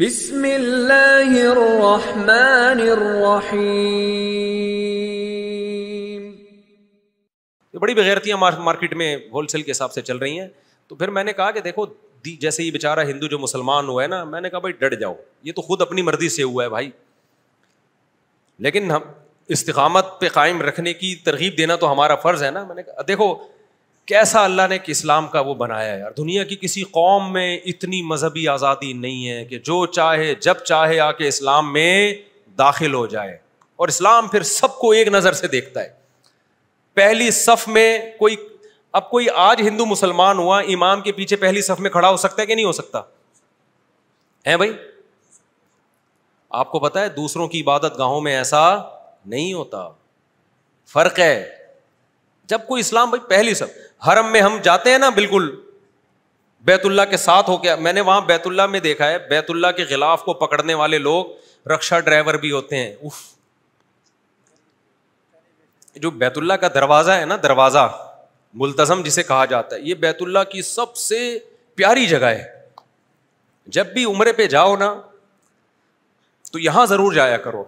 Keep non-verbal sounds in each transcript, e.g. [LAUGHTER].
तो बड़ी बगैरतियाँ मार्केट में होलसेल के हिसाब से चल रही हैं तो फिर मैंने कहा कि देखो जैसे ये बेचारा हिंदू जो मुसलमान हुआ है ना मैंने कहा भाई डट जाओ ये तो खुद अपनी मर्जी से हुआ है भाई लेकिन हम इस्तकामत पे कायम रखने की तरगीब देना तो हमारा फ़र्ज़ है ना मैंने कहा देखो कैसा अल्लाह ने इस्लाम का वो बनाया है यार दुनिया की किसी कौम में इतनी मजहबी आज़ादी नहीं है कि जो चाहे जब चाहे आके इस्लाम में दाखिल हो जाए और इस्लाम फिर सबको एक नज़र से देखता है पहली सफ में कोई अब कोई आज हिंदू मुसलमान हुआ इमाम के पीछे पहली सफ में खड़ा हो सकता है कि नहीं हो सकता है भाई आपको पता है दूसरों की इबादत गाहों में ऐसा नहीं होता फर्क है जब कोई इस्लाम भाई पहली सब हरम में हम जाते हैं ना बिल्कुल बैतुल्ला के साथ हो गया मैंने वहां बैतुल्ला में देखा है बैतुल्ला के खिलाफ को पकड़ने वाले लोग रक्षा ड्राइवर भी होते हैं उफ जो बैतुल्ला का दरवाज़ा है ना दरवाज़ा मुलतज़म जिसे कहा जाता है ये बैतुल्ला की सबसे प्यारी जगह है जब भी उम्र पे जाओ ना तो यहां ज़रूर जाया करो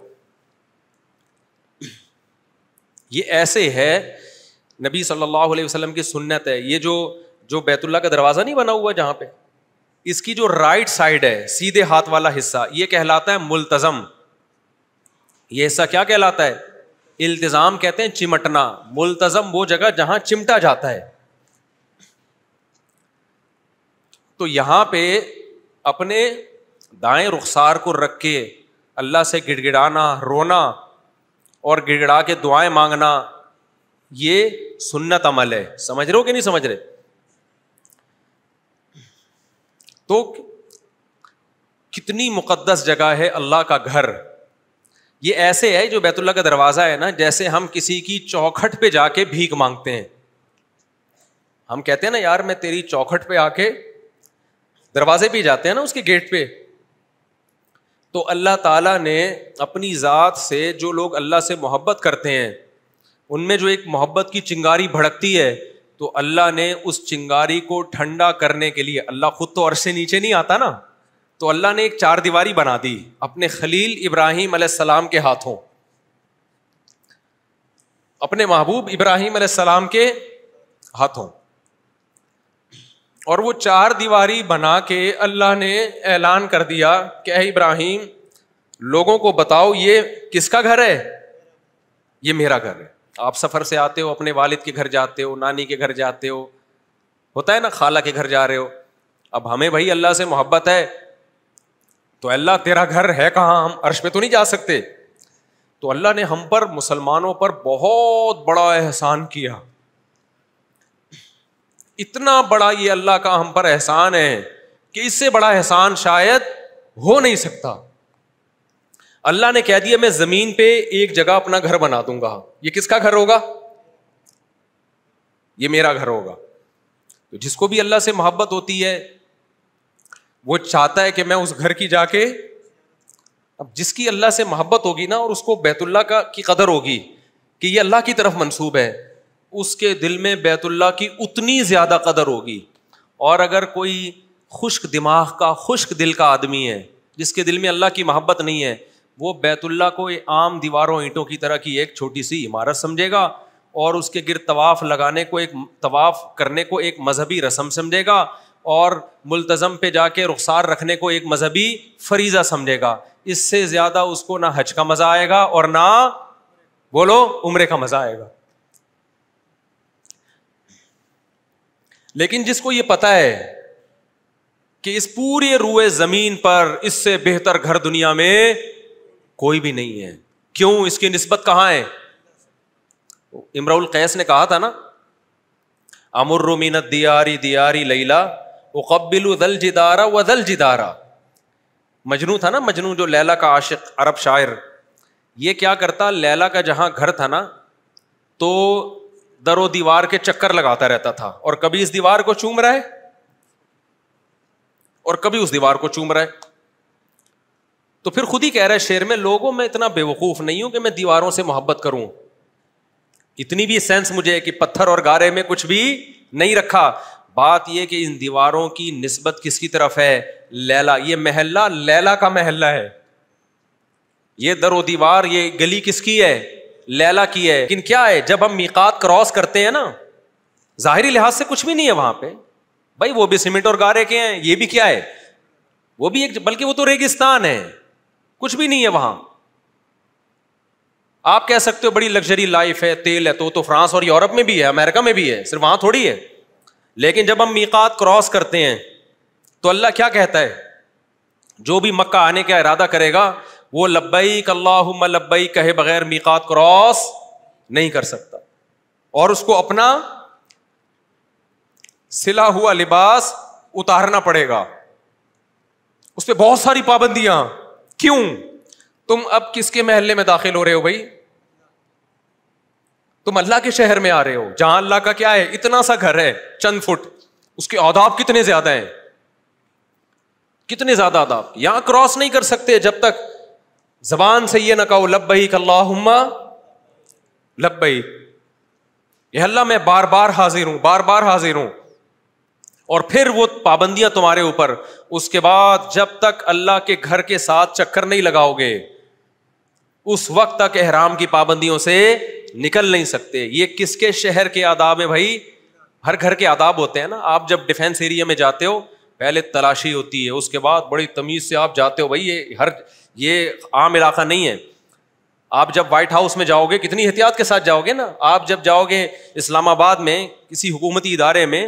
ये ऐसे है नबी सल्लल्लाहु अलैहि वसल्लम की सुन्नत है ये जो जो बैतुल्ला का दरवाज़ा नहीं बना हुआ जहां पे इसकी जो राइट साइड है सीधे हाथ वाला हिस्सा ये कहलाता है मुलतज़म ये हिस्सा क्या कहलाता है इल्तज़ाम कहते हैं चिमटना मुलतज़म वो जगह जहां चिमटा जाता है तो यहां पर अपने दाएं रुखसार को रख के अल्लाह से गिड़गिड़ाना रोना और गिड़गिड़ा के दुआएं मांगना ये सुन्नत अमल है समझ रहे हो कि नहीं समझ रहे तो कितनी मुकद्दस जगह है अल्लाह का घर ये ऐसे है जो बैतुल्ला का दरवाज़ा है ना जैसे हम किसी की चौखट पे जाके भीख मांगते हैं हम कहते हैं ना यार मैं तेरी चौखट पे आके दरवाजे पे जाते हैं ना उसके गेट पे तो अल्लाह ताला ने अपनी ज़ात से जो लोग अल्लाह से मोहब्बत करते हैं उनमें जो एक मोहब्बत की चिंगारी भड़कती है तो अल्लाह ने उस चिंगारी को ठंडा करने के लिए अल्लाह खुद तो अरसे नीचे नहीं आता ना तो अल्लाह ने एक चार दीवारी बना दी अपने खलील इब्राहिम सलाम के हाथों अपने महबूब इब्राहिम सलाम के हाथों और वो चार दीवारी बना के अल्लाह ने ऐलान कर दिया कि इब्राहिम लोगों को बताओ ये किसका घर है ये मेरा घर है आप सफ़र से आते हो अपने वालिद के घर जाते हो नानी के घर जाते हो होता है ना खाला के घर जा रहे हो अब हमें भाई अल्लाह से मोहब्बत है तो अल्लाह तेरा घर है कहाँ हम अर्श में तो नहीं जा सकते तो अल्लाह ने हम पर मुसलमानों पर बहुत बड़ा एहसान किया इतना बड़ा ये अल्लाह का हम पर एहसान है कि इससे बड़ा एहसान शायद हो नहीं सकता अल्लाह ने कह दिया मैं जमीन पे एक जगह अपना घर बना दूंगा ये किसका घर होगा ये मेरा घर होगा तो जिसको भी अल्लाह से मोहब्बत होती है वो चाहता है कि मैं उस घर की जाके अब जिसकी अल्लाह से मोहब्बत होगी ना और उसको बैतुल्ला का की कदर होगी कि ये अल्लाह की तरफ मंसूब है उसके दिल में बैतुल्ला की उतनी ज़्यादा कदर होगी और अगर कोई खुश्क दिमाग का खुश्क दिल का आदमी है जिसके दिल में अल्लाह की मोहब्बत नहीं है वो बैतुल्ला को आम दीवारों ईंटों की तरह की एक छोटी सी इमारत समझेगा और उसके गिर तवाफ़ लगाने को एक तवाफ़ करने को एक मजहबी रस्म समझेगा और मुलतज़म पे जाके रुखसार रखने को एक मजहबी फरीज़ा समझेगा इससे ज़्यादा उसको ना हज का मज़ा आएगा और ना बोलो उम्र का मज़ा आएगा लेकिन जिसको ये पता है कि इस पूरे रूए ज़मीन पर इससे बेहतर घर दुनिया में कोई भी नहीं है क्यों इसकी नस्बत कहां है इमराउल कैस ने कहा था ना अमुर्रुमीनत दियारी दियारी लैला उकबिल दल जिदारा व दल जिदारा मजनू था ना मजनू जो लैला का आशिक अरब शायर ये क्या करता लैला का जहां घर था ना तो दरो दीवार के चक्कर लगाता रहता था और कभी इस दीवार को चूम रहा है और कभी उस दीवार को चूम रहा है तो फिर खुद ही कह रहा है शेर में लोगों में इतना बेवकूफ़ नहीं हूं कि मैं दीवारों से मोहब्बत करूं इतनी भी सेंस मुझे है कि पत्थर और गारे में कुछ भी नहीं रखा बात यह कि इन दीवारों की नस्बत किसकी तरफ है लैला ये महल्ला लैला का महल्ला है ये दरो दीवार ये गली किसकी है लैला की है लेकिन क्या है जब हम मीकात क्रॉस करते हैं ना जाहिरी लिहाज से कुछ भी नहीं है वहां पे भाई वो भी सीमेंट और गारे के हैं ये भी क्या है वो भी एक बल्कि वो तो रेगिस्तान है कुछ भी नहीं है वहां आप कह सकते हो बड़ी लग्जरी लाइफ है तेल है तो तो फ्रांस और यूरोप में भी है अमेरिका में भी है सिर्फ वहां थोड़ी है लेकिन जब हम मीकात क्रॉस करते हैं तो अल्लाह क्या कहता है जो भी मक्का आने का इरादा करेगा वो लब्बई अल्लाहुम्मा लब्बई कहे बगैर मीकात क्रॉस नहीं कर सकता और उसको अपना सिला हुआ लिबास उतारना पड़ेगा उस पर बहुत सारी पाबंदियां क्यों तुम अब किसके महल्ले में दाखिल हो रहे हो भाई तुम अल्लाह के शहर में आ रहे हो जहां अल्लाह का क्या है इतना सा घर है चंद फुट उसके आदाब कितने ज्यादा हैं कितने ज्यादा आदाब यहां क्रॉस नहीं कर सकते जब तक जबान से ये ना कहो लब्बई कल्लाहुम्मा लब्बई यह अल्लाह मैं बार बार हाजिर हूं बार बार हाजिर हूं और फिर वो पाबंदियां तुम्हारे ऊपर उसके बाद जब तक अल्लाह के घर के साथ चक्कर नहीं लगाओगे उस वक्त तक एहराम की पाबंदियों से निकल नहीं सकते ये किसके शहर के आदाब है भाई हर घर के आदाब होते हैं ना आप जब डिफेंस एरिया में जाते हो पहले तलाशी होती है उसके बाद बड़ी तमीज़ से आप जाते हो भाई ये हर ये आम इलाका नहीं है आप जब व्हाइट हाउस में जाओगे कितनी एहतियात के साथ जाओगे ना आप जब जाओगे इस्लामाबाद में किसी हुकूमती इदारे में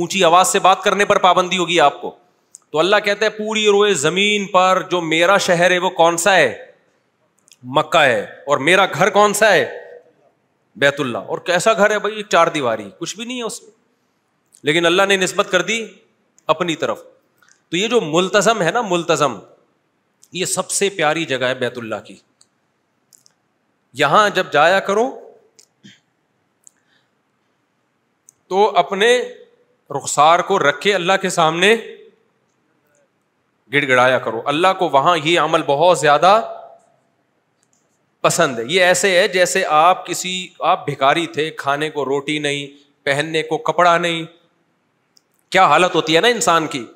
ऊंची आवाज से बात करने पर पाबंदी होगी आपको तो अल्लाह कहते हैं पूरी रोए जमीन पर जो मेरा शहर है वो कौन सा है मक्का है और मेरा घर कौन सा है बैतुल्ला और कैसा घर है भाई चार दीवारी कुछ भी नहीं है उसमें लेकिन अल्लाह ने नस्बत कर दी अपनी तरफ तो ये जो मुलतजम है ना मुलतजम ये सबसे प्यारी जगह है बैतुल्ला की यहां जब जाया करो तो अपने रुखसार को रखे अल्लाह के सामने गिड़गिड़ाया करो अल्लाह को वहां ये अमल बहुत ज्यादा पसंद है ये ऐसे है जैसे आप किसी आप भिकारी थे खाने को रोटी नहीं पहनने को कपड़ा नहीं क्या हालत होती है ना इंसान की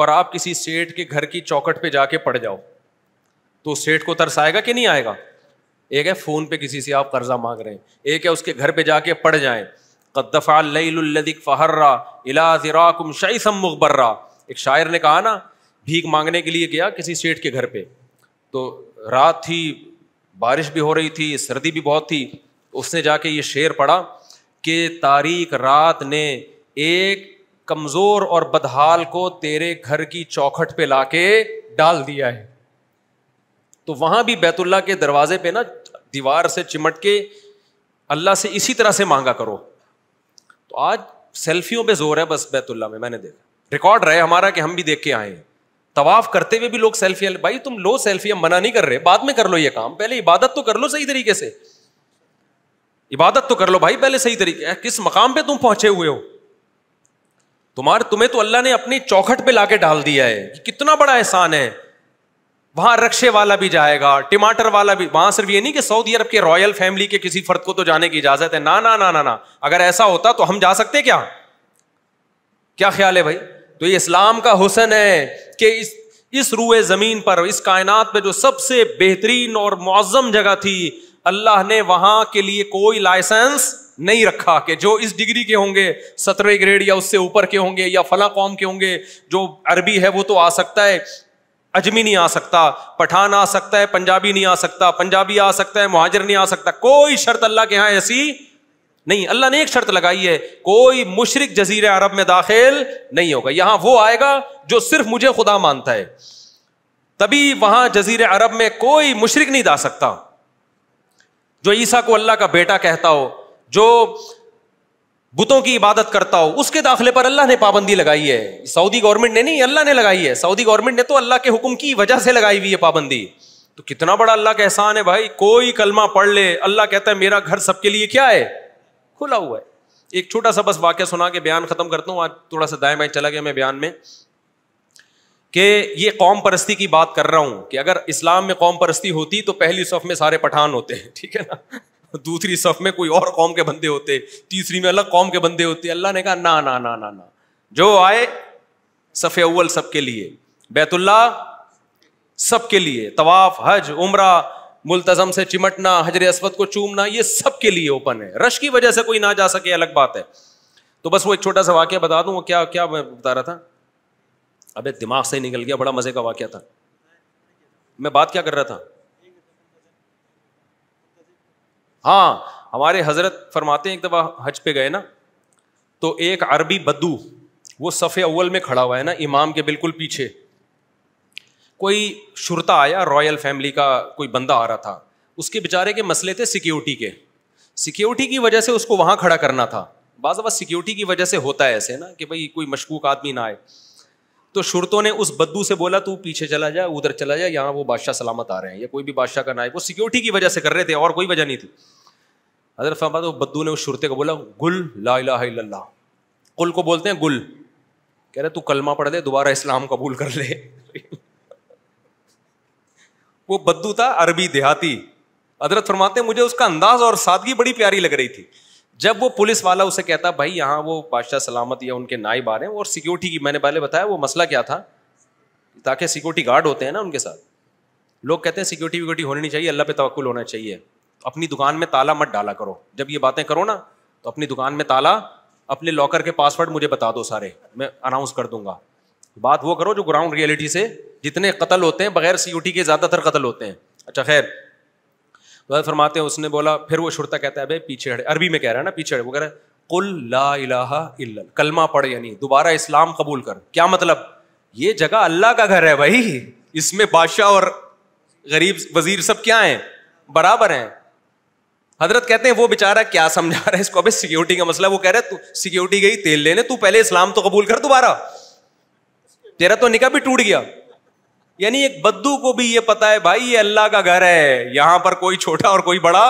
और आप किसी सेठ के घर की चौकट पे जाके पड़ जाओ तो सेठ को तरस आएगा कि नहीं आएगा एक है फोन पे किसी से आप कर्जा मांग रहे हैं एक है उसके घर पे जाके पड़ जाएं मुखबर्रा एक शायर ने कहा ना भीख मांगने के लिए गया किसी सेठ के घर पे तो रात थी बारिश भी हो रही थी सर्दी भी बहुत थी उसने जाके ये शेर पढ़ा कि तारीख रात ने एक कमज़ोर और बदहाल को तेरे घर की चौखट पे लाके डाल दिया है तो वहाँ भी बैतुल्ला के दरवाजे पे ना दीवार से चिमट के अल्लाह से इसी तरह से मांगा करो तो आज सेल्फियों पे जोर है बस बैतुल्ला में मैंने देखा रिकॉर्ड रहे हमारा कि हम भी देख के आए हैं तवाफ करते हुए भी लोग सेल्फिया भाई तुम लो सेल्फी हम मना नहीं कर रहे बाद में कर लो ये काम पहले इबादत तो कर लो सही तरीके से इबादत तो कर लो भाई पहले सही तरीके किस मकाम पर तुम पहुंचे हुए हो तुम्हारे तुम्हें तो अल्लाह ने अपनी चौखट पर लाके डाल दिया है कि कितना बड़ा एहसान है वहां रक्षे वाला भी जाएगा टिमाटर वाला भी वहां सिर्फ ये नहीं कि सऊदी अरब के रॉयल फैमिली के किसी फर्द को तो जाने की इजाजत है ना ना ना ना ना अगर ऐसा होता तो हम जा सकते क्या क्या ख्याल है भाई तो ये इस्लाम का हुसन है कि इस इस रूए जमीन पर इस कायनात में जो सबसे बेहतरीन और मुआजम जगह थी अल्लाह ने वहां के लिए कोई लाइसेंस नहीं रखा कि जो इस डिग्री के होंगे सत्रह ग्रेड या उससे ऊपर के होंगे या फला कौम के होंगे जो अरबी है वो तो आ सकता है अजमी नहीं आ सकता पठान आ सकता है पंजाबी नहीं आ सकता पंजाबी आ सकता है मुहाजर नहीं आ सकता कोई शर्त अल्लाह के यहां ऐसी नहीं अल्लाह ने एक शर्त लगाई है कोई मुशरक जजीर अरब में दाखिल नहीं होगा यहां वो आएगा जो सिर्फ मुझे खुदा मानता है तभी वहां जजीर अरब में कोई मुशरक नहीं दा सकता जो ईसा को अल्लाह का बेटा कहता हो जो बुतों की इबादत करता हो उसके दाखिले पर अल्लाह ने पाबंदी लगाई है सऊदी गवर्नमेंट ने नहीं अल्लाह ने लगाई है सऊदी गवर्नमेंट ने तो अल्लाह के हुक्म की वजह से लगाई हुई है पाबंदी तो कितना बड़ा अल्लाह का एहसान है भाई कोई कलमा पढ़ ले अल्लाह कहता है मेरा घर सबके लिए क्या है खुला हुआ है एक छोटा सा बस वाक्य सुना के बयान खत्म करता हूँ आज थोड़ा सा दाएं बाएं चला गया मैं बयान में कि ये कौम परस्ती की बात कर रहा हूं कि अगर इस्लाम में कौम परस्ती होती तो पहली सफ में सारे पठान होते हैं ठीक है ना दूसरी सफ में कोई और कौम के बंदे होते तीसरी में अलग कौम के बंदे होते अल्लाह ने कहा ना ना ना ना ना जो आए सफे अव्वल सबके लिए बैतुल्ला सबके लिए तवाफ हज उमरा मुलतजम से चिमटना हजर असवद को चूमना ये सबके लिए ओपन है रश की वजह से कोई ना जा सके अलग बात है तो बस वो एक छोटा सा वाक्य बता दूं वो क्या क्या मैं बता रहा था अबे दिमाग से निकल गया बड़ा मज़े का वाक्य था मैं बात क्या कर रहा था हाँ हमारे हजरत फरमाते हैं एक दफ़ा हज पे गए ना तो एक अरबी बद्दू वो सफ़े अव्वल में खड़ा हुआ है ना इमाम के बिल्कुल पीछे कोई शुरता आया रॉयल फैमिली का कोई बंदा आ रहा था उसके बेचारे के मसले थे सिक्योरिटी के सिक्योरिटी की वजह से उसको वहां खड़ा करना था बाज़ा सिक्योरिटी की वजह से होता है ऐसे ना कि भाई कोई मशकूक आदमी ना आए तो शुरतों ने उस बद्दू से बोला तू पीछे चला जा उधर चला जा यहाँ वो बादशाह सलामत आ रहे हैं या कोई भी बादशाह का नायब वो सिक्योरिटी की वजह से कर रहे थे और कोई वजह नहीं थी हजरत फरमाते वो तो बद्दू ने उस शुरते को बोला गुल ला इला कुल को बोलते हैं गुल कह रहे तू कलमा पढ़ ले दोबारा इस्लाम कबूल कर ले [LAUGHS] वो बद्दू था अरबी देहाती अदरत फरमाते मुझे उसका अंदाज और सादगी बड़ी प्यारी लग रही थी जब वो पुलिस वाला उसे कहता भाई यहाँ वो बादशाह सलामत या उनके नाई बारे हैं और सिक्योरिटी की मैंने पहले बताया वो मसला क्या था ताकि सिक्योरिटी गार्ड होते हैं ना उनके साथ लोग कहते हैं सिक्योरिटी विक्योरिटी होनी नहीं चाहिए अल्लाह पे तवक्ल होना चाहिए तो अपनी दुकान में ताला मत डाला करो जब ये बातें करो ना तो अपनी दुकान में ताला अपने लॉकर के पासवर्ड मुझे बता दो सारे मैं अनाउंस कर दूंगा बात वो करो जो ग्राउंड रियलिटी से जितने कतल होते हैं बगैर सिक्योरिटी के ज़्यादातर कत्ल होते हैं अच्छा खैर तो फरमाते हैं उसने बोला फिर वो शुरता कहता है भाई पीछे हटे अरबी में कह रहा है ना पीछे हटे वो कह रहा है कुल ला कलमा पढ़ यानी दोबारा इस्लाम कबूल कर क्या मतलब ये जगह अल्लाह का घर है भाई इसमें बादशाह और गरीब वजीर सब क्या है बराबर है हजरत कहते हैं वो बेचारा क्या समझा रहा है इसको अभी सिक्योरिटी का मसला वो कह रहे है तू सिक्योरिटी गई तेल लेने तू पहले इस्लाम तो कबूल कर दोबारा तेरा तो निका भी टूट गया यानी एक बद्दू को भी ये पता है भाई ये अल्लाह का घर है यहां पर कोई छोटा और कोई बड़ा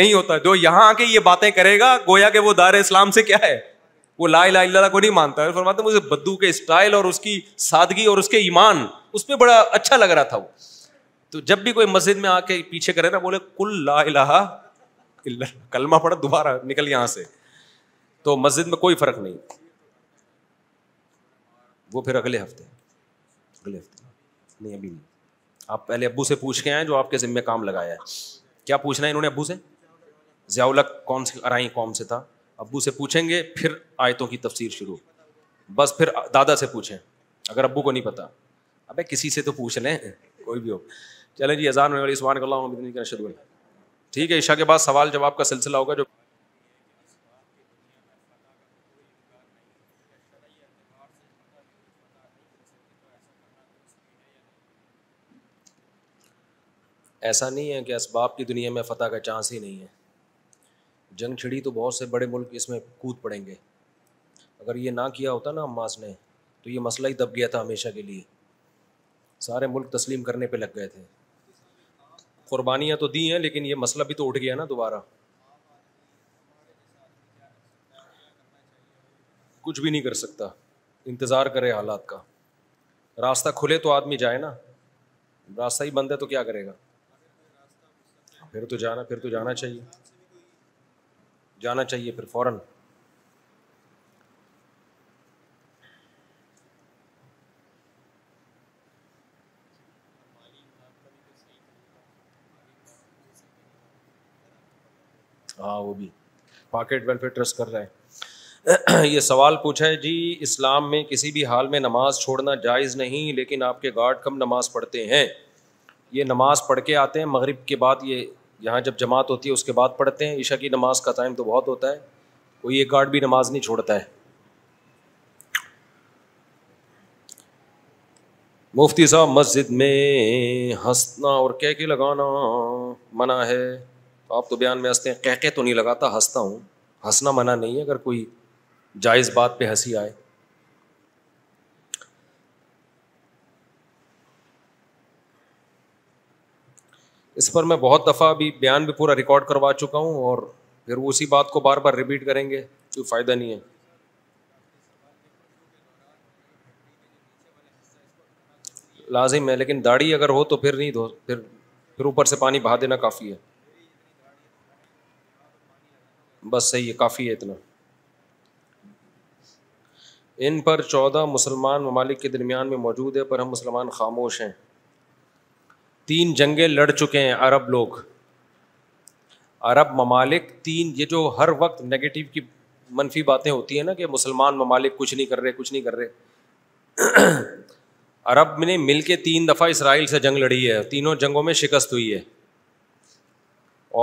नहीं होता जो यहां आके ये बातें करेगा गोया के वो दार इस्लाम से क्या है वो ला ला इल्ला को नहीं मानता है फरमाते मुझे बद्दू के स्टाइल और उसकी सादगी और उसके ईमान उस पर बड़ा अच्छा लग रहा था वो तो जब भी कोई मस्जिद में आके पीछे करे ना बोले कुल ला इलाहा कलमा पड़ा दोबारा निकल यहां से तो मस्जिद में कोई फर्क नहीं वो फिर अगले हफ्ते अगले हफ्ते नहीं अभी नहीं आप पहले अब्बू से पूछ के आए जो आपके जिम्मे काम लगाया है क्या पूछना है इन्होंने अब्बू से ज़ियाउलक कौन से अराई कौम से था अब्बू से पूछेंगे फिर आयतों की तफसीर शुरू बस फिर दादा से पूछें अगर अबू को नहीं पता अब किसी से तो पूछ लें कोई भी हो चले जी अजान वाली सुबह ठीक है ईशा के बाद सवाल जवाब का सिलसिला होगा जो ऐसा नहीं है कि इसबाब की दुनिया में फतेह का चांस ही नहीं है जंग छिड़ी तो बहुत से बड़े मुल्क इसमें कूद पड़ेंगे अगर ये ना किया होता ना अम्मास ने तो ये मसला ही दब गया था हमेशा के लिए सारे मुल्क तस्लीम करने पर लग गए थे कुर्बानियाँ तो दी हैं लेकिन ये मसला भी तो उठ गया ना दोबारा कुछ भी नहीं कर सकता इंतज़ार करे हालात का रास्ता खुले तो आदमी जाए ना रास्ता ही बंद है तो क्या करेगा फिर तो जाना फिर तो जाना चाहिए जाना चाहिए फिर फ़ौरन हाँ वो भी पॉकेट वेलफेयर ट्रस्ट कर रहे हैं [CLEARS THROAT] ये सवाल पूछा है जी इस्लाम में किसी भी हाल में नमाज छोड़ना जायज़ नहीं लेकिन आपके गार्ड कम नमाज पढ़ते हैं ये नमाज पढ़ के आते हैं मगरिब के बाद ये यहाँ जब जमात होती है उसके बाद पढ़ते हैं ईशा की नमाज का टाइम तो बहुत होता है कोई एक गार्ड भी नमाज नहीं छोड़ता है मुफ्ती साहब मस्जिद में हंसना और कह के लगाना मना है तो आप तो बयान में हंसते हैं कह के तो नहीं लगाता हंसता हूँ हंसना मना नहीं है अगर कोई जायज़ बात पे हंसी आए इस पर मैं बहुत दफ़ा अभी बयान भी पूरा रिकॉर्ड करवा चुका हूँ और फिर वो उसी बात को बार बार रिपीट करेंगे कोई फ़ायदा नहीं है लाजिम है लेकिन दाढ़ी अगर हो तो फिर नहीं दो फिर फिर ऊपर से पानी बहा देना काफ़ी है बस सही है काफ़ी है इतना इन पर चौदह मुसलमान ममालिक के दरमियान में मौजूद है पर हम मुसलमान खामोश हैं तीन जंगें लड़ चुके हैं अरब लोग अरब ममालिक तीन ये जो हर वक्त नेगेटिव की मनफी बातें होती है ना कि मुसलमान ममालिक कुछ नहीं कर रहे कुछ नहीं कर रहे [CLEARS THROAT] अरब ने मिल के तीन दफ़ा इसराइल से जंग लड़ी है तीनों जंगों में शिकस्त हुई है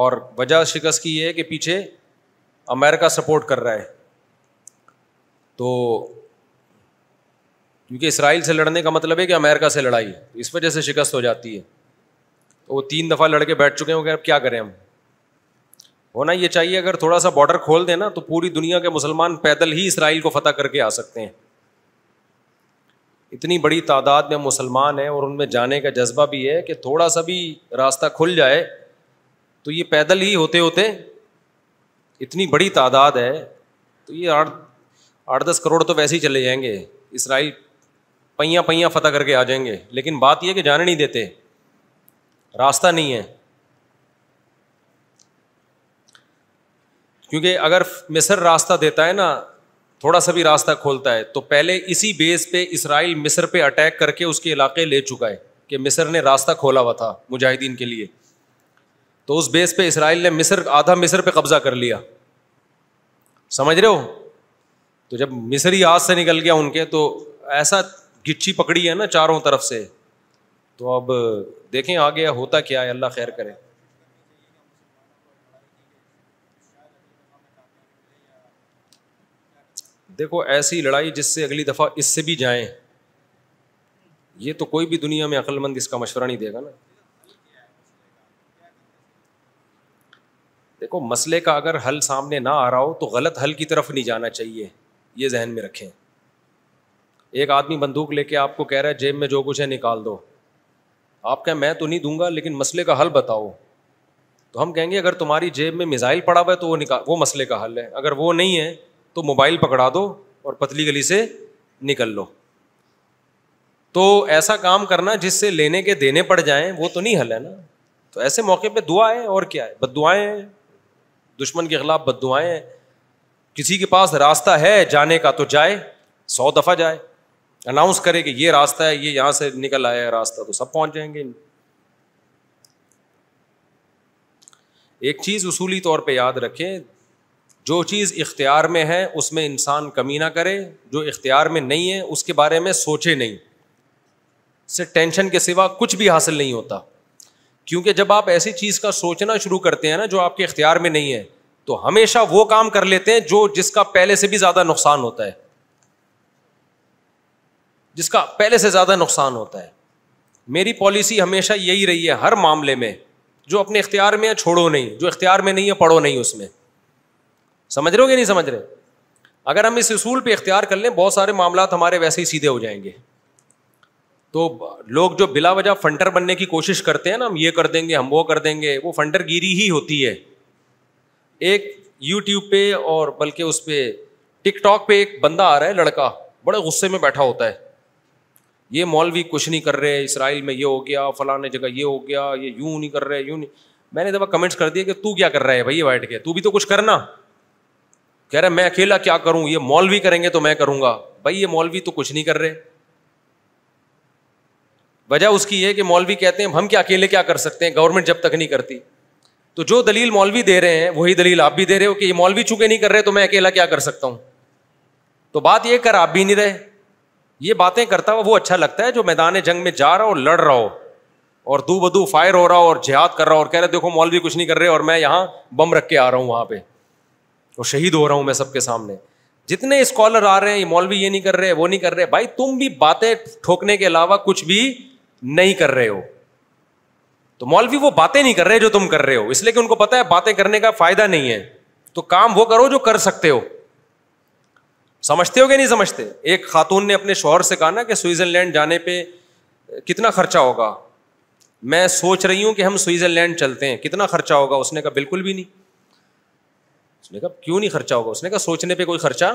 और वजह शिकस्त की ये है कि पीछे अमेरिका सपोर्ट कर रहा है तो क्योंकि इसराइल से लड़ने का मतलब है कि अमेरिका से लड़ाई इस वजह से शिकस्त हो जाती है तो वो तीन दफ़ा लड़के बैठ चुके होंगे अब क्या करें हम होना ये चाहिए अगर थोड़ा सा बॉर्डर खोल देना तो पूरी दुनिया के मुसलमान पैदल ही इसराइल को फतह करके आ सकते हैं इतनी बड़ी तादाद में मुसलमान हैं और उनमें जाने का जज्बा भी है कि थोड़ा सा भी रास्ता खुल जाए तो ये पैदल ही होते होते इतनी बड़ी तादाद है तो ये आठ आठ दस करोड़ तो वैसे ही चले जाएंगे इसराइल पहिया पहिया फतेह करके आ जाएंगे लेकिन बात यह कि जाने नहीं देते रास्ता नहीं है क्योंकि अगर मिस्र रास्ता देता है ना थोड़ा सा भी रास्ता खोलता है तो पहले इसी बेस पे इसराइल मिस्र पे अटैक करके उसके इलाके ले चुका है कि मिस्र ने रास्ता खोला हुआ था मुजाहिदीन के लिए तो उस बेस पे इसराइल ने मिस्र आधा मिस्र पे कब्जा कर लिया समझ रहे हो तो जब मिस्र ही हाथ से निकल गया उनके तो ऐसा गिच्छी पकड़ी है ना चारों तरफ से तो अब देखें आ गया होता क्या है अल्लाह खैर करे देखो ऐसी लड़ाई जिससे अगली दफ़ा इससे भी जाए ये तो कोई भी दुनिया में अक्लमंद इसका मशवरा नहीं देगा ना देखो मसले का अगर हल सामने ना आ रहा हो तो गलत हल की तरफ नहीं जाना चाहिए ये जहन में रखें एक आदमी बंदूक लेके आपको कह रहा है जेब में जो कुछ है निकाल दो आप कहें मैं तो नहीं दूंगा लेकिन मसले का हल बताओ तो हम कहेंगे अगर तुम्हारी जेब में मिसाइल पड़ा हुआ है तो वो निकाल वो मसले का हल है अगर वो नहीं है तो मोबाइल पकड़ा दो और पतली गली से निकल लो तो ऐसा काम करना जिससे लेने के देने पड़ जाए वो तो नहीं हल है ना तो ऐसे मौके पर दुआ है और क्या है बदुआएं हैं दुश्मन के खिलाफ बदुआएं हैं किसी के पास रास्ता है जाने का तो जाए सौ दफ़ा जाए अनाउंस करे कि ये रास्ता है ये यहां से निकल आया है रास्ता तो सब पहुंच जाएंगे एक चीज उसूली तौर पे याद रखें जो चीज़ इख्तियार में है उसमें इंसान कमी ना करे जो इख्तियार में नहीं है उसके बारे में सोचे नहीं से टेंशन के सिवा कुछ भी हासिल नहीं होता क्योंकि जब आप ऐसी चीज़ का सोचना शुरू करते हैं ना जो आपके इख्तियार में नहीं है तो हमेशा वो काम कर लेते हैं जो जिसका पहले से भी ज़्यादा नुकसान होता है जिसका पहले से ज़्यादा नुकसान होता है मेरी पॉलिसी हमेशा यही रही है हर मामले में जो अपने इख्तियार में है छोड़ो नहीं जो इख्तियार में नहीं है पढ़ो नहीं उसमें समझ रहे हो कि नहीं समझ रहे अगर हम इस असूल पे इख्तियार कर लें बहुत सारे मामला हमारे वैसे ही सीधे हो जाएंगे तो लोग जो बिला वजह फंटर बनने की कोशिश करते हैं ना हम ये कर देंगे हम वो कर देंगे वो फंटर गिरी ही होती है एक यूट्यूब पे और बल्कि उस पर टिकटॉक पे एक बंदा आ रहा है लड़का बड़े गुस्से में बैठा होता है ये मौलवी कुछ नहीं कर रहे इसराइल में ये हो गया फलाने जगह ये हो गया ये यूं नहीं कर रहे यूं नहीं मैंने दफा कमेंट्स कर दिया कि तू क्या कर रहा है भाई ये बैठ के तू भी तो कुछ करना कह रहे मैं अकेला क्या करूं ये मौलवी करेंगे तो मैं करूंगा भाई ये मौलवी तो कुछ नहीं कर रहे वजह उसकी है कि मौलवी कहते हैं हम क्या अकेले क्या कर सकते हैं गवर्नमेंट जब तक नहीं करती तो जो दलील मौलवी दे रहे हैं वही दलील आप भी दे रहे हो कि ये मौलवी चूके नहीं कर रहे तो मैं अकेला क्या कर सकता हूं तो बात यह कर आप भी नहीं रहे ये बातें करता हुआ वो अच्छा लगता है जो मैदान जंग में जा रहा हो लड़ रहा हो और दू बदू फायर हो रहा हो और जिहाद कर रहा हो और कह रहे देखो मौलवी कुछ नहीं कर रहे और मैं यहाँ बम रख के आ रहा हूँ वहाँ पे और शहीद हो रहा हूँ मैं सबके सामने जितने स्कॉलर आ रहे हैं ये मौलवी ये नहीं कर रहे वो नहीं कर रहे भाई तुम भी बातें ठोकने के अलावा कुछ भी नहीं कर रहे हो तो मौलवी वो बातें नहीं कर रहे जो तुम कर रहे हो इसलिए कि उनको पता है बातें करने का फायदा नहीं है तो काम वो करो जो कर सकते हो समझते हो कि नहीं समझते एक खातून ने अपने शोहर से कहा ना कि स्विट्ज़रलैंड जाने पर कितना खर्चा होगा मैं सोच रही हूँ कि हम स्विट्ज़रलैंड चलते हैं कितना खर्चा होगा उसने कहा बिल्कुल भी नहीं उसने कहा क्यों नहीं खर्चा होगा उसने कहा सोचने पे कोई खर्चा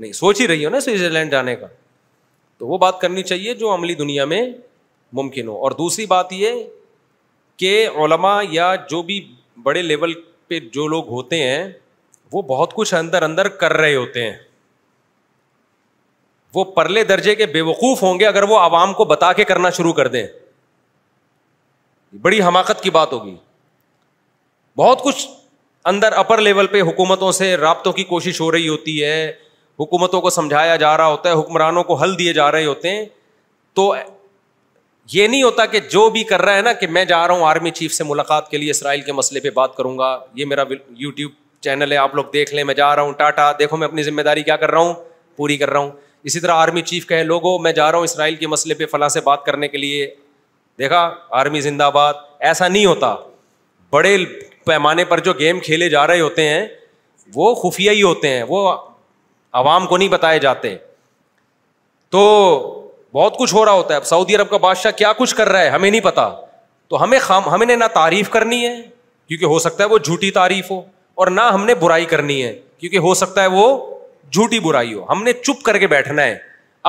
नहीं सोच ही रही हो ना स्विट्ज़रलैंड जाने का तो वो बात करनी चाहिए जो अमली दुनिया में मुमकिन हो और दूसरी बात ये कि ओलमा या जो भी बड़े लेवल पे जो लोग होते हैं वो बहुत कुछ अंदर अंदर कर रहे होते हैं वो परले दर्जे के बेवकूफ होंगे अगर वो आवाम को बता के करना शुरू कर दें बड़ी हमाकत की बात होगी बहुत कुछ अंदर अपर लेवल पे हुकूमतों से रबतों की कोशिश हो रही होती है हुकूमतों को समझाया जा रहा होता है हुक्मरानों को हल दिए जा रहे होते हैं तो ये नहीं होता कि जो भी कर रहा है ना कि मैं जा रहा हूँ आर्मी चीफ से मुलाकात के लिए इसराइल के मसले पे बात करूंगा ये मेरा यूट्यूब चैनल है आप लोग देख लें मैं जा रहा हूँ टाटा देखो मैं अपनी जिम्मेदारी क्या कर रहा हूँ पूरी कर रहा हूँ इसी तरह आर्मी चीफ कहे लोगो मैं जा रहा हूँ इसराइल के मसले पर फला से बात करने के लिए देखा आर्मी जिंदाबाद ऐसा नहीं होता बड़े पैमाने पर जो गेम खेले जा रहे होते हैं वो खुफिया ही होते हैं वो आवाम को नहीं बताए जाते तो बहुत कुछ हो रहा होता है अब सऊदी अरब का बादशाह क्या कुछ कर रहा है हमें नहीं पता तो हमें खाम हमें ना तारीफ करनी है क्योंकि हो सकता है वो झूठी तारीफ हो और ना हमने बुराई करनी है क्योंकि हो सकता है वो झूठी बुराई हो हमने चुप करके बैठना है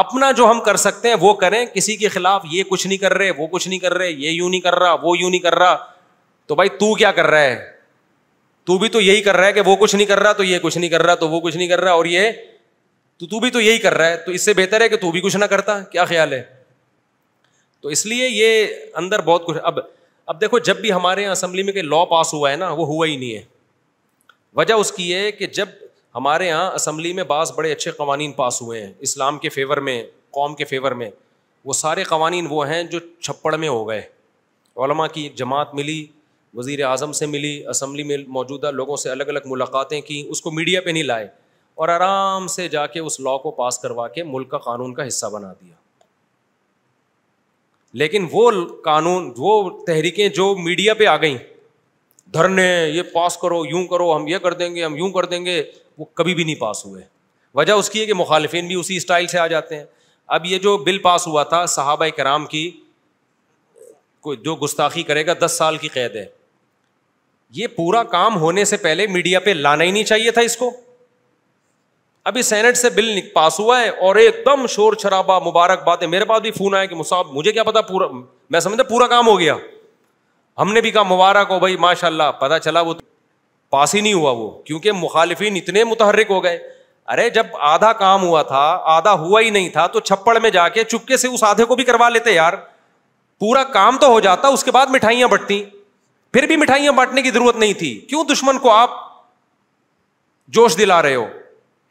अपना जो हम कर सकते हैं वो करें किसी के खिलाफ ये कुछ नहीं कर रहे वो कुछ नहीं कर रहे ये यूं नहीं कर रहा वो यूं नहीं कर रहा तो भाई तू क्या कर रहा है तू भी तो यही कर रहा है कि वो कुछ नहीं कर रहा तो ये कुछ नहीं कर रहा तो वो कुछ नहीं कर रहा और ये तो तू भी तो यही कर रहा है तो इससे बेहतर है कि तू भी कुछ ना करता क्या ख्याल है तो इसलिए ये अंदर बहुत कुछ अब अब देखो जब भी हमारे यहाँ असम्बली में कोई लॉ पास हुआ है ना वो हुआ ही नहीं है वजह उसकी है कि जब हमारे यहाँ असम्बली में बास बड़े अच्छे कवानीन पास हुए हैं इस्लाम के फेवर में कौम के फेवर में वो सारे कवानीन वो हैं जो छप्पड़ में हो गए ओलमा की जमात मिली वज़ी अजम से मिली असम्बली में मौजूदा लोगों से अलग अलग मुलाकातें की उसको मीडिया पे नहीं लाए और आराम से जाके उस लॉ को पास करवा के मुल्क का कानून का हिस्सा बना दिया लेकिन वो कानून वो तहरीकें जो मीडिया पे आ गई धरने ये पास करो यूं करो हम ये कर देंगे हम यूं कर देंगे वो कभी भी नहीं पास हुए वजह उसकी है कि मुखालफिन भी उसी स्टाइल से आ जाते हैं अब ये जो बिल पास हुआ था सहाबा कराम की जो गुस्ताखी करेगा दस साल की कैद है ये पूरा काम होने से पहले मीडिया पर लाना ही नहीं चाहिए था इसको अभी सेनेट से बिल पास हुआ है और एकदम शोर शराबा मुबारकबाद है मेरे पास भी फोन आया कि मुसाब मुझे क्या पता पूरा मैं समझता पूरा काम हो गया हमने भी कहा मुबारक हो भाई माशाल्लाह पता चला वो तो पास ही नहीं हुआ वो क्योंकि मुखालिफिन इतने मुतहरक हो गए अरे जब आधा काम हुआ था आधा हुआ ही नहीं था तो छप्पड़ में जाके चुपके से उस आधे को भी करवा लेते यार पूरा काम तो हो जाता उसके बाद मिठाइयां बंटती फिर भी मिठाइयां बांटने की जरूरत नहीं थी क्यों दुश्मन को आप जोश दिला रहे हो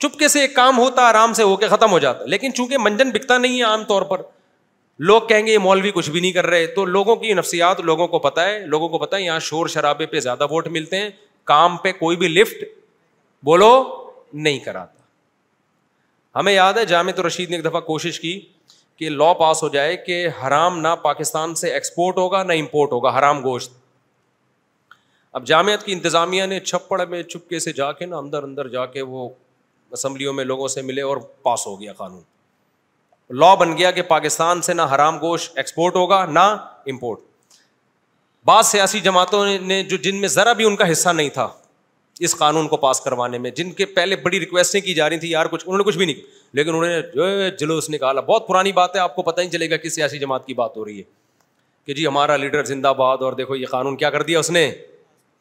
चुपके से एक काम होता आराम से होके खत्म हो जाता लेकिन चूंकि मंजन बिकता नहीं है आमतौर पर लोग कहेंगे ये मौलवी कुछ भी नहीं कर रहे तो लोगों की नफसियात लोगों को पता है लोगों को पता है यहाँ शोर शराबे पे ज़्यादा वोट मिलते हैं काम पे कोई भी लिफ्ट बोलो नहीं कराता हमें याद है जामित रशीद ने एक दफ़ा कोशिश की कि लॉ पास हो जाए कि हराम ना पाकिस्तान से एक्सपोर्ट होगा ना इम्पोर्ट होगा हराम गोश्त अब जामियत की इंतज़ामिया ने छप्पड़ में चुपके से जाके ना अंदर अंदर जाके वो असम्बलियों में लोगों से मिले और पास हो गया कानून लॉ बन गया कि पाकिस्तान से ना हराम गोश एक्सपोर्ट होगा ना इम्पोर्ट बाद सियासी जमातों ने जो जिनमें ज़रा भी उनका हिस्सा नहीं था इस कानून को पास करवाने में जिनके पहले बड़ी रिक्वेस्टें की जा रही थी यार कुछ उन्होंने कुछ भी नहीं लेकिन उन्होंने जो जुलूस निकाला बहुत पुरानी बात है आपको पता ही चलेगा किस सियासी जमात की बात हो रही है कि जी हमारा लीडर जिंदाबाद और देखो ये कानून क्या कर दिया उसने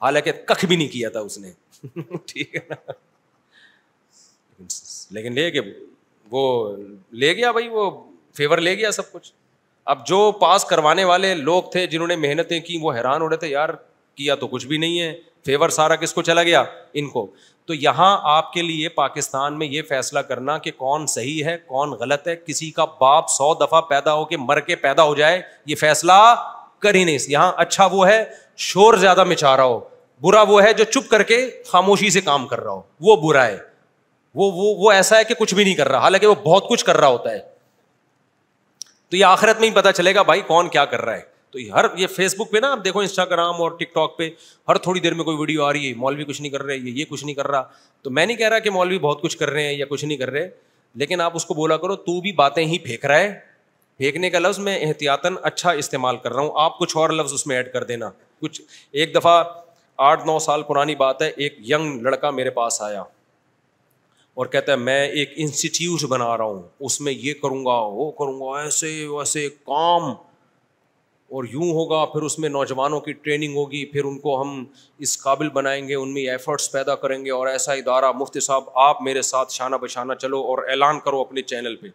हालांकि कख भी नहीं किया था उसने [LAUGHS] ठीक है लेकिन ले वो ले गया भाई वो फेवर ले गया सब कुछ अब जो पास करवाने वाले लोग थे जिन्होंने मेहनतें की वो हैरान हो रहे थे यार किया तो कुछ भी नहीं है फेवर सारा किसको चला गया इनको तो यहाँ आपके लिए पाकिस्तान में ये फैसला करना कि कौन सही है कौन गलत है किसी का बाप सौ दफा पैदा होके मर के पैदा हो जाए ये फैसला कर ही नहीं यहाँ अच्छा वो है शोर ज्यादा मिचा रहा हो बुरा वो है जो चुप करके खामोशी से काम कर रहा हो वो बुरा है वो वो वो ऐसा है कि कुछ भी नहीं कर रहा हालांकि वो बहुत कुछ कर रहा होता है तो ये आखिरत में ही पता चलेगा भाई कौन क्या कर रहा है तो ये हर ये फेसबुक पे ना आप देखो इंस्टाग्राम और टिकटॉक पे हर थोड़ी देर में कोई वीडियो आ रही है मौलवी कुछ नहीं कर रहे ये ये कुछ नहीं कर रहा तो मैं नहीं कह रहा कि मौलवी बहुत कुछ कर रहे हैं या कुछ नहीं कर रहे लेकिन आप उसको बोला करो तू भी बातें ही फेंक रहा है फेंकने का लफ्ज़ मैं एहतियातन अच्छा इस्तेमाल कर रहा हूँ आप कुछ और लफ्ज़ उसमें ऐड कर देना कुछ एक दफ़ा आठ नौ साल पुरानी बात है एक यंग लड़का मेरे पास आया और कहता है मैं एक इंस्टीट्यूट बना रहा हूँ उसमें ये करूंगा वो करूँगा ऐसे वैसे काम और यूं होगा फिर उसमें नौजवानों की ट्रेनिंग होगी फिर उनको हम इस काबिल बनाएंगे उनमें एफर्ट्स पैदा करेंगे और ऐसा इदारा मुफ्ती साहब आप मेरे साथ शाना बशाना चलो और ऐलान करो अपने चैनल पे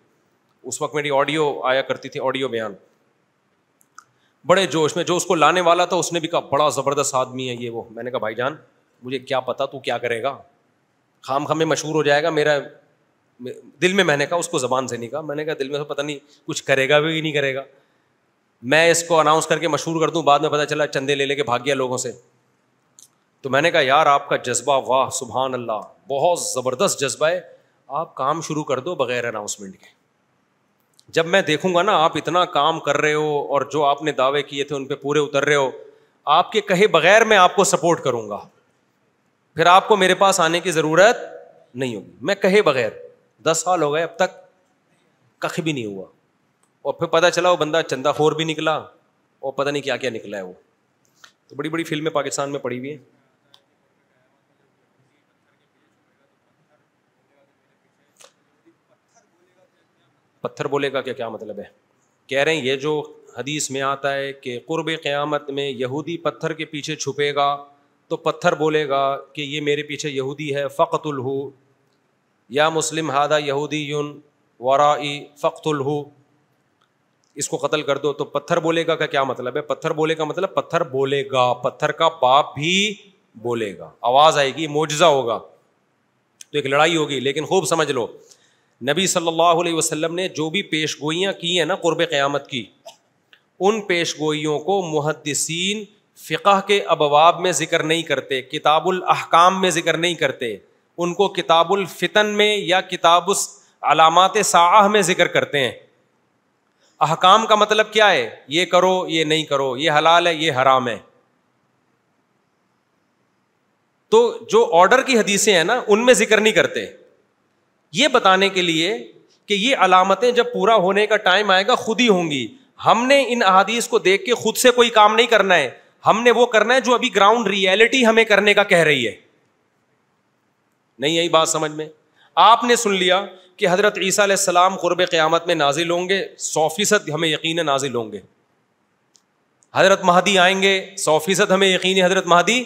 उस वक्त मेरी ऑडियो आया करती थी ऑडियो बयान बड़े जोश में जो उसको लाने वाला था उसने भी कहा बड़ा ज़बरदस्त आदमी है ये वो मैंने कहा भाईजान मुझे क्या पता तू क्या करेगा खाम खामे मशहूर हो जाएगा मेरा दिल में मैंने कहा उसको ज़बान से नहीं कहा मैंने कहा दिल में तो पता नहीं कुछ करेगा भी नहीं करेगा मैं इसको अनाउंस करके मशहूर कर दूं बाद में पता चला चंदे ले लेके भाग गया लोगों से तो मैंने कहा यार आपका जज्बा वाह सुबहान अल्लाह बहुत ज़बरदस्त जज्बा है आप काम शुरू कर दो बगैर अनाउंसमेंट के जब मैं देखूंगा ना आप इतना काम कर रहे हो और जो आपने दावे किए थे उन पर पूरे उतर रहे हो आपके कहे बगैर मैं आपको सपोर्ट करूँगा फिर आपको मेरे पास आने की ज़रूरत नहीं होगी मैं कहे बगैर दस साल हो गए अब तक कख भी नहीं हुआ और फिर पता चला वो बंदा चंदा फोर भी निकला और पता नहीं क्या क्या निकला है वो तो बड़ी बड़ी फिल्में पाकिस्तान में पड़ी हुई है पत्थर बोलेगा क्या क्या मतलब है कह रहे हैं ये जो हदीस में आता है कि कुर्ब क्यामत में यहूदी पत्थर के पीछे छुपेगा तो पत्थर बोलेगा कि ये मेरे पीछे यहूदी है फ़कतुल हो या मुस्लिम हादा यहूदी यून वराई फ़कतुल हो इसको कत्ल कर दो तो पत्थर बोलेगा का क्या मतलब है पत्थर बोले का मतलब पत्थर बोलेगा पत्थर का बाप भी बोलेगा आवाज़ आएगी मोजा होगा तो एक लड़ाई होगी लेकिन खूब समझ लो नबी सल्लल्लाहु अलैहि वसल्लम ने जो भी पेश गोइयाँ की हैं ना क़ुरब क़्यामत की उन पेश गोइयों को मुहदसिन फ़िका के अबवाब में ज़िक्र नहीं करते किताबुल अहकाम में ज़िक्र नहीं करते उनको किताबुल फितन में या किताब अलामत साह में ज़िक्र करते हैं अहकाम का मतलब क्या है ये करो ये नहीं करो ये हलाल है ये हराम है तो जो ऑर्डर की हदीसें हैं ना उनमें जिक्र नहीं करते ये बताने के लिए कि ये अलामतें जब पूरा होने का टाइम आएगा खुद ही होंगी हमने इन अदीस को देख के खुद से कोई काम नहीं करना है हमने वो करना है जो अभी ग्राउंड रियलिटी हमें करने का कह रही है नहीं यही बात समझ में आपने सुन लिया कि हज़रत ईसा सलाम क़ुरब क़्यामत में नाजिल होंगे सौ फीसद हमें यकीन नाजिल होंगे हज़रत महदी आएंगे सौ फीसद हमें यकीन हज़रत महदी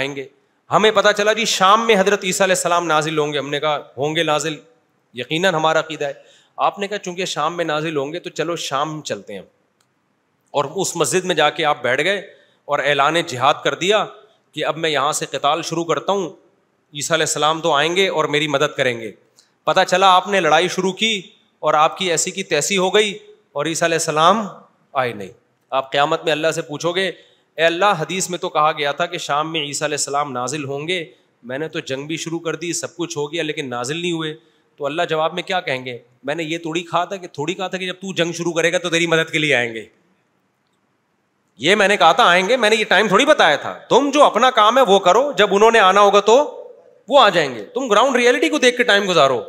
आएंगे हमें पता चला जी शाम में हज़रत ईसा नाजिल होंगे हमने कहा होंगे नाजिल यकीन हमारा क़ीदा है आपने कहा चूंकि शाम में नाजिल होंगे तो चलो शाम चलते हैं और उस मस्जिद में जाके आप बैठ गए और ऐलान जिहाद कर दिया कि अब मैं यहाँ से कताल शुरू करता हूँ ईसा सलाम तो आएंगे और मेरी मदद करेंगे पता चला आपने लड़ाई शुरू की और आपकी ऐसी की तैसी हो गई और ईसा सलाम आए नहीं आप क़्यामत में अल्लाह से पूछोगे ए अल्लाह हदीस में तो कहा गया था कि शाम में ईसा सलाम नाजिल होंगे मैंने तो जंग भी शुरू कर दी सब कुछ हो गया लेकिन नाजिल नहीं हुए तो अल्लाह जवाब में क्या कहेंगे मैंने ये थोड़ी कहा था कि थोड़ी कहा था कि जब तू जंग शुरू करेगा तो तेरी मदद के लिए आएंगे ये मैंने कहा था आएंगे मैंने ये टाइम थोड़ी बताया था तुम जो अपना काम है वो करो जब उन्होंने आना होगा तो वो आ जाएंगे तुम ग्राउंड रियलिटी को देख के टाइम गुजारो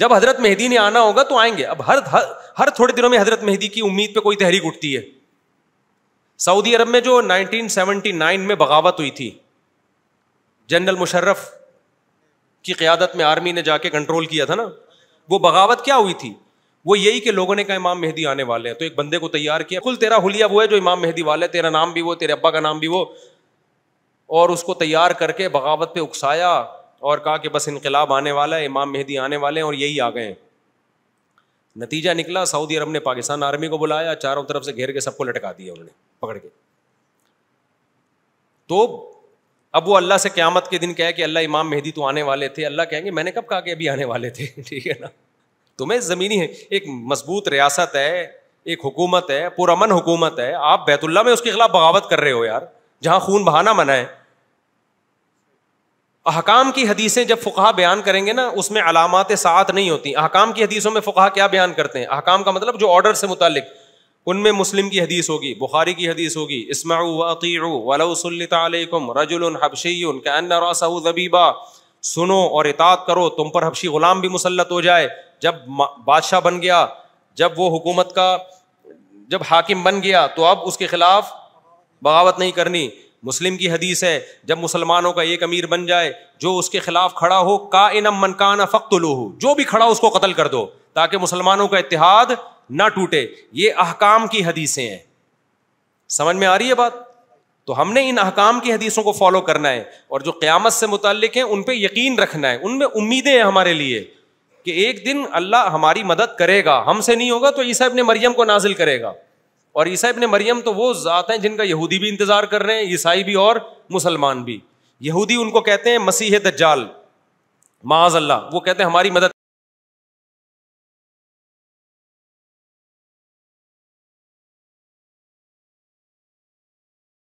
जब हजरत मेहदी ने आना होगा तो आएंगे अब हर हर, हर थोड़े दिनों में हजरत मेहदी की उम्मीद पे कोई तहरीक उठती है सऊदी अरब में जो 1979 में बगावत हुई थी जनरल मुशर्रफ की क्यादत में आर्मी ने जाके कंट्रोल किया था ना वो बगावत क्या हुई थी वो यही कि लोगों ने कहा इमाम मेहदी आने वाले हैं तो एक बंदे को तैयार किया कुल तेरा हुलिया वो है जो इमाम मेहदी वाला है तेरा नाम भी वो तेरे अब्बा का नाम भी वो और उसको तैयार करके बगावत पे उकसाया और कहा कि बस इनकलाब आने वाला है इमाम मेहदी आने वाले हैं और यही आ गए नतीजा निकला सऊदी अरब ने पाकिस्तान आर्मी को बुलाया चारों तरफ से घेर के सबको लटका दिया उन्होंने पकड़ के तो अब वो अल्लाह से क्यामत के दिन कहे कि अल्लाह इमाम मेहदी तो आने वाले थे अल्लाह कहेंगे मैंने कब कहा कि अभी आने वाले थे [LAUGHS] ठीक है ना तुम्हें ज़मीनी है एक मजबूत रियासत है एक हुकूमत है पुरमन हुकूमत है आप बैतुल्ला में उसके खिलाफ बगावत कर रहे हो यार जहां खून बहाना मना है अहकाम की हदीसें जब फ़ुकहा बयान करेंगे ना उसमें अलामत सात नहीं होती अहकाम की हदीसों में फ़ुकहा क्या बयान करते हैं अहकाम का मतलब जो ऑर्डर से मुतलिक उनमें मुस्लिम की हदीस होगी बुखारी की हदीस होगी इसमाऊ वतीम रजुल हबशी उनका सुनो और इतात करो तुम पर हबशी गुलाम भी मुसलत हो जाए जब बादशाह बन गया जब वो हुकूमत का जब हाकिम बन गया तो अब उसके खिलाफ बगावत नहीं करनी मुस्लिम की हदीस है जब मुसलमानों का एक अमीर बन जाए जो उसके खिलाफ खड़ा हो का इनम मनकाना फ़क्तलू जो भी खड़ा उसको कत्ल कर दो ताकि मुसलमानों का इतिहाद ना टूटे ये अहकाम की हदीसें हैं समझ में आ रही है बात तो हमने इन अहकाम की हदीसों को फॉलो करना है और जो क़्यामत से मुतलक हैं उन पर यकीन रखना है उनमें उम्मीदें हैं हमारे लिए कि एक दिन अल्लाह हमारी मदद करेगा हमसे नहीं होगा तो ईसा इबन मरियम को नाजिल करेगा और ईसा इबन मरियम तो वो ज़ात हैं जिनका यहूदी भी इंतज़ार कर रहे हैं ईसाई भी और मुसलमान भी यहूदी उनको कहते हैं मसीह दज्जाल माज अल्लाह वो कहते हैं हमारी मदद